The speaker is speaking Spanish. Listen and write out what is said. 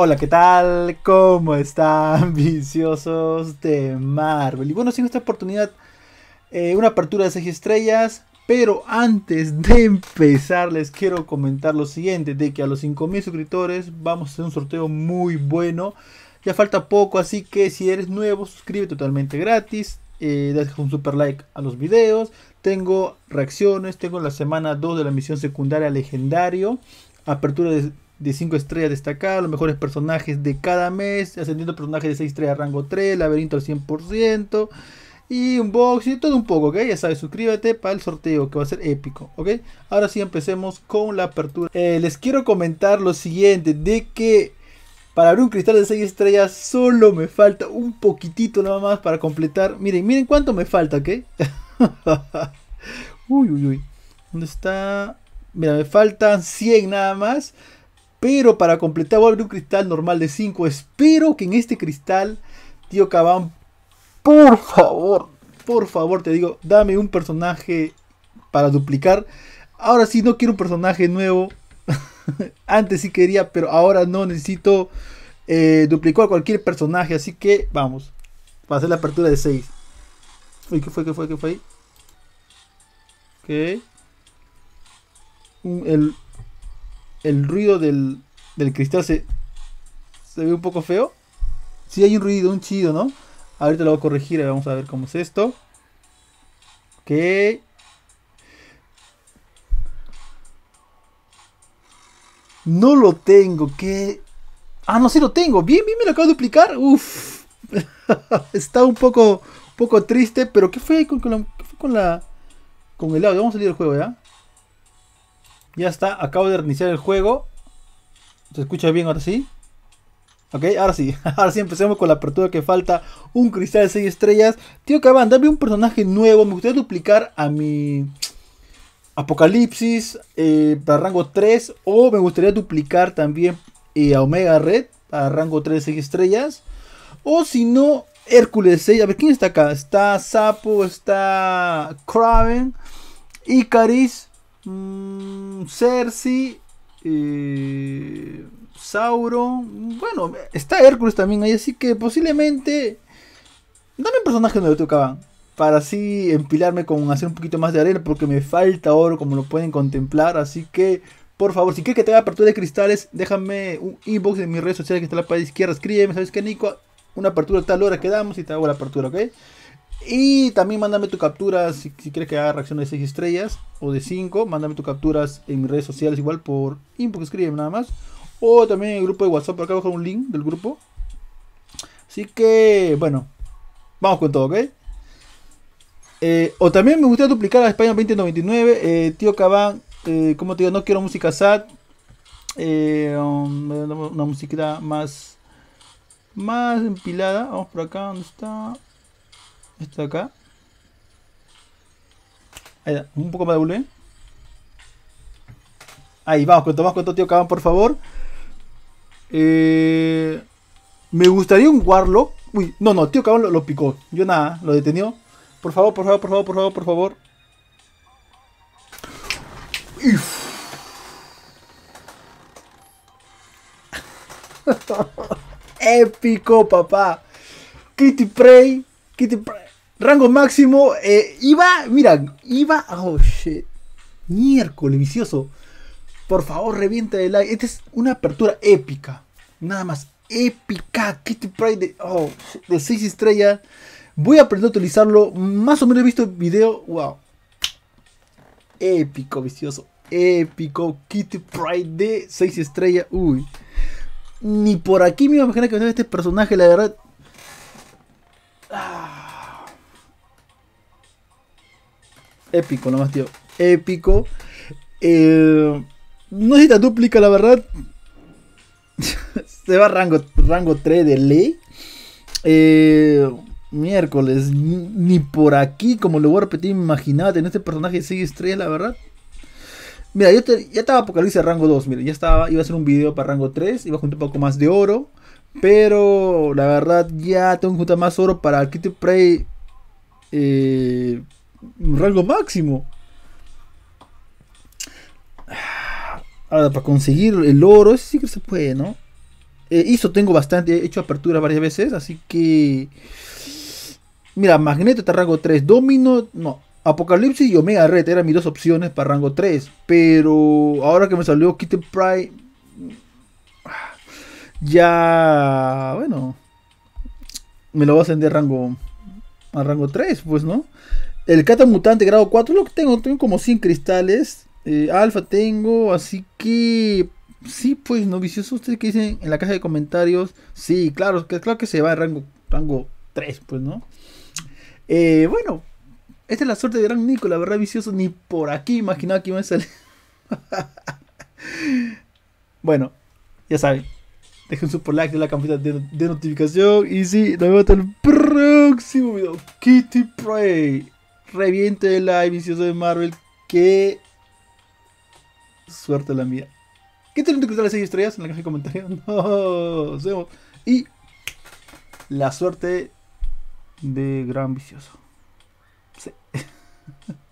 Hola, ¿qué tal? ¿Cómo están, viciosos de Marvel? Y bueno, sin esta oportunidad, eh, una apertura de 6 estrellas. Pero antes de empezar, les quiero comentar lo siguiente: de que a los 5000 suscriptores vamos a hacer un sorteo muy bueno. Ya falta poco, así que si eres nuevo, suscríbete totalmente gratis. Eh, deja un super like a los videos. Tengo reacciones, tengo la semana 2 de la misión secundaria legendario. Apertura de de 5 estrellas destacadas, los mejores personajes de cada mes, ascendiendo personajes de 6 estrellas rango 3, laberinto al 100%, y un box y todo un poco, ¿ok? Ya sabes, suscríbete para el sorteo que va a ser épico, ¿ok? Ahora sí empecemos con la apertura. Eh, les quiero comentar lo siguiente, de que para abrir un cristal de 6 estrellas solo me falta un poquitito nada más para completar. Miren, miren cuánto me falta, ¿ok? uy, uy, uy. ¿Dónde está? Mira, me faltan 100 nada más. Pero para completar voy a abrir un cristal normal de 5. Espero que en este cristal, tío Cabán, por favor, por favor, te digo, dame un personaje para duplicar. Ahora sí, no quiero un personaje nuevo. Antes sí quería, pero ahora no necesito eh, duplicar cualquier personaje. Así que vamos. Para hacer la apertura de 6. Uy, ¿qué fue? ¿Qué fue? ¿Qué fue? Ok. El, el ruido del, cristal se, se ve un poco feo. Si sí, hay un ruido, un chido, ¿no? Ahorita lo voy a corregir, vamos a ver cómo es esto. Ok. No lo tengo, ¿Qué? Ah, no, sé, lo tengo. Bien, bien, me lo acabo de duplicar. Uf. Está un poco, un poco triste, pero ¿qué fue con, la, con la... Con el audio? Vamos a salir del juego, ¿ya? Ya está, acabo de reiniciar el juego. ¿Se escucha bien ahora sí? Ok, ahora sí, ahora sí empecemos con la apertura que falta. Un cristal de 6 estrellas. Tío Caban, dame un personaje nuevo. Me gustaría duplicar a mi Apocalipsis eh, para rango 3. O me gustaría duplicar también eh, a Omega Red para rango 3 de 6 estrellas. O si no, Hércules 6. A ver, ¿quién está acá? Está Sapo, está Kraven, Icaris. Mm, Cersei. Eh, Sauron. Bueno, está Hércules también ahí, así que posiblemente. Dame un personaje donde lo tocaban. Para así empilarme con hacer un poquito más de arena. Porque me falta oro, como lo pueden contemplar. Así que, por favor, si quieres que te haga apertura de cristales, déjame un inbox en mis redes sociales que está en la parte izquierda. Escríbeme, ¿sabes que Nico? Una apertura tal hora quedamos y te hago la apertura, ¿ok? Y también mándame tu captura si, quieres que haga reacción de 6 estrellas o de 5. Mándame tus capturas en mis redes sociales igual por inbox, escribe nada más. O también en el grupo de WhatsApp, por acá voy un link del grupo. Así que, bueno, vamos con todo, ¿ok? Eh, o también me gustaría duplicar a España 2099. Eh, tío Cabán, eh, como te digo, no quiero música sad. Um, una música más, más empilada. Vamos por acá, ¿dónde está? Esto de acá. Ahí da, un poco más de W. Ahí, vamos, cuento más cuento, tío Caban, por favor. Eh, me gustaría un Warlock. Uy, no, no, tío Caban lo, picó. Yo nada, lo detenió. Por favor, por favor, por favor, por favor, por favor. Épico, papá. Kitty Prey Kitty te Rango máximo. Eh, iba, mira, iba. Oh shit. Miércoles, vicioso. Por favor, revienta el like. Esta es una apertura épica. Nada más. Épica. Kitty Pride de, oh, de 6 estrellas. Voy a aprender a utilizarlo. Más o menos he visto el video. Wow. Épico, vicioso. Épico. Kitty Pride de 6 estrellas. Uy. Ni por aquí me iba a imaginar que este personaje. La verdad, Ah. Épico nomás, tío. Épico. Eh, no necesita duplica, la verdad. Se va rango, rango 3 de ley. Eh, miércoles. Ni por aquí, como lo voy a repetir, imagínate. En este personaje sigue estrella, la verdad. Mira, yo ya estaba Apocalipsis rango 2, mira, ya estaba, iba a hacer un video para rango 3, iba a juntar un poco más de oro. Pero la verdad ya tengo que juntar más oro para el Kitten Prey. un eh, rango máximo. Ahora, para conseguir el oro, ese sí que se puede, ¿no? Eh, tengo bastante, he hecho apertura varias veces, así que... Mira, Magneto está rango 3, Domino, no, Apocalipsis y Omega Red eran mis dos opciones para rango 3, pero ahora que me salió Kitten Pride ya, bueno, me lo ascender a rango a rango 3, pues, ¿no? El Cata Mutante grado 4, lo que tengo, tengo como 100 cristales. Eh, alfa tengo, así que... Sí, pues, no vicioso, ustedes que dicen en la caja de comentarios. Sí, claro, que, claro que se va a rango, rango 3, pues, ¿no? Eh, bueno, esta es la suerte de Gran Nico, la verdad, vicioso. Ni por aquí imaginaba que iba a salir. bueno, ya saben. Dejen su super like, la campanita de, notificación. Y sí, nos vemos hasta el próximo video. Kitty Prey. Reviente el live vicioso de Marvel. Qué suerte la mía. ¿Qué tienen que las 6 estrellas en la caja de comentarios? Nos vemos. Y la suerte de Gran Vicioso. Sí.